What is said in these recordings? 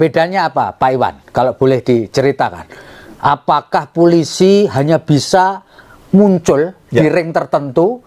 bedanya apa Pak Iwan kalau boleh diceritakan apakah polisi hanya bisa muncul ya. di ring tertentu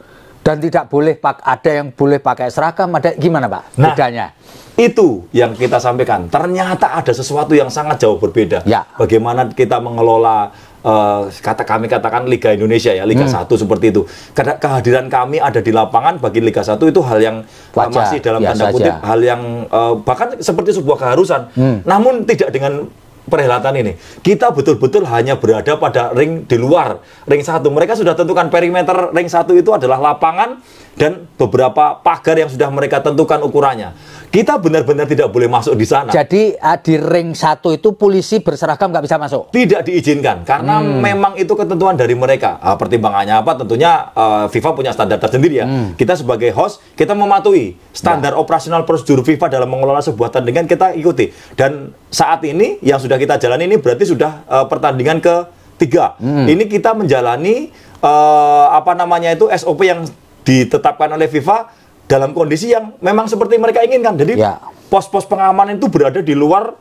dan tidak boleh ada yang boleh pakai seragam ada gimana pak nah, bedanya itu yang kita sampaikan ternyata ada sesuatu yang sangat jauh berbeda ya. bagaimana kita mengelola uh, kata kami katakan Liga Indonesia ya Liga hmm. 1 seperti itu karena kehadiran kami ada di lapangan bagi Liga 1 itu hal yang eh, Wajar, masih dalam ya, tanda kutip hal yang uh, bahkan seperti sebuah keharusan hmm. namun tidak dengan perhelatan ini. Kita betul-betul hanya berada pada ring di luar ring satu. Mereka sudah tentukan perimeter ring satu itu adalah lapangan dan beberapa pagar yang sudah mereka tentukan ukurannya. Kita benar-benar tidak boleh masuk di sana. Jadi ah, di ring satu itu polisi berseragam nggak bisa masuk? Tidak diizinkan karena hmm. memang itu ketentuan dari mereka. Uh, pertimbangannya apa? Tentunya uh, FIFA punya standar tersendiri ya. Hmm. Kita sebagai host kita mematuhi standar ya. operasional prosedur FIFA dalam mengelola sebuah tandingan kita ikuti. Dan saat ini yang sudah sudah kita jalani ini berarti sudah uh, pertandingan ke tiga. Hmm. Ini kita menjalani uh, apa namanya itu SOP yang ditetapkan oleh FIFA dalam kondisi yang memang seperti mereka inginkan. Jadi pos ya. pos-pos pengaman itu berada di luar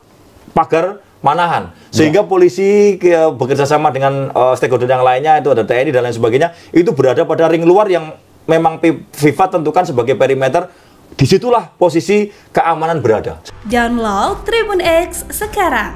pagar Manahan sehingga ya. polisi ke, eh, bekerja sama dengan uh, stakeholder yang lainnya itu ada TNI dan lain sebagainya itu berada pada ring luar yang memang FIFA tentukan sebagai perimeter disitulah posisi keamanan berada. Download Tribun X sekarang